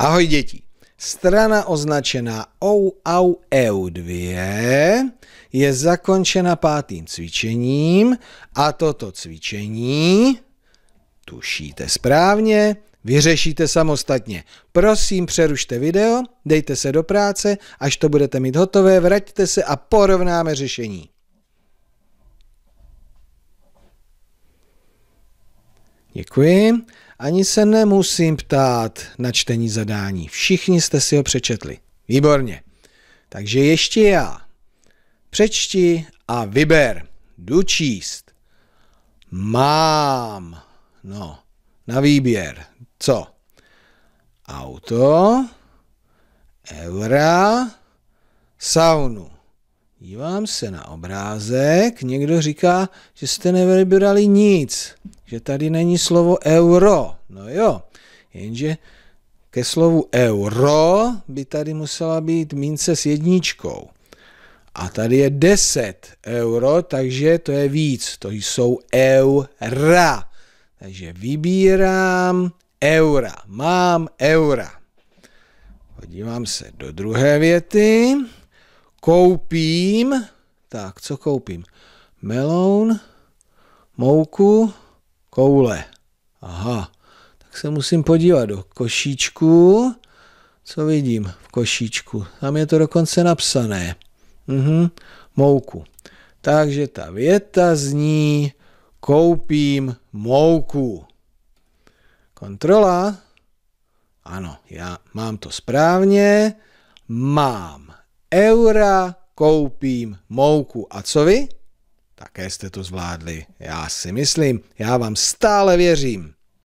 Ahoj děti. Strana označená OU EU2 je zakončena pátým cvičením a toto cvičení tušíte správně, vyřešíte samostatně. Prosím, přerušte video, dejte se do práce, až to budete mít hotové, vraťte se a porovnáme řešení. Děkuji. Ani se nemusím ptát na čtení zadání. Všichni jste si ho přečetli. Výborně. Takže ještě já. Přečti a vyber. Jdu číst. Mám. No, na výběr. Co? Auto, eura, saunu. Dívám se na obrázek, někdo říká, že jste nevybrali nic že tady není slovo euro. No jo, jenže ke slovu euro by tady musela být mince s jedničkou. A tady je 10 euro, takže to je víc. To jsou eura. Takže vybírám eura. Mám eura. Podívám se do druhé věty. Koupím. Tak, co koupím? Meloun, mouku, koule. Aha, tak se musím podívat do košíčku. Co vidím v košíčku? Tam je to dokonce napsané. Mhm, mouku. Takže ta věta zní, koupím mouku. Kontrola. Ano, já mám to správně. Mám eura, koupím mouku. A co vy? Také jste to zvládli. Já si myslím, já vám stále věřím.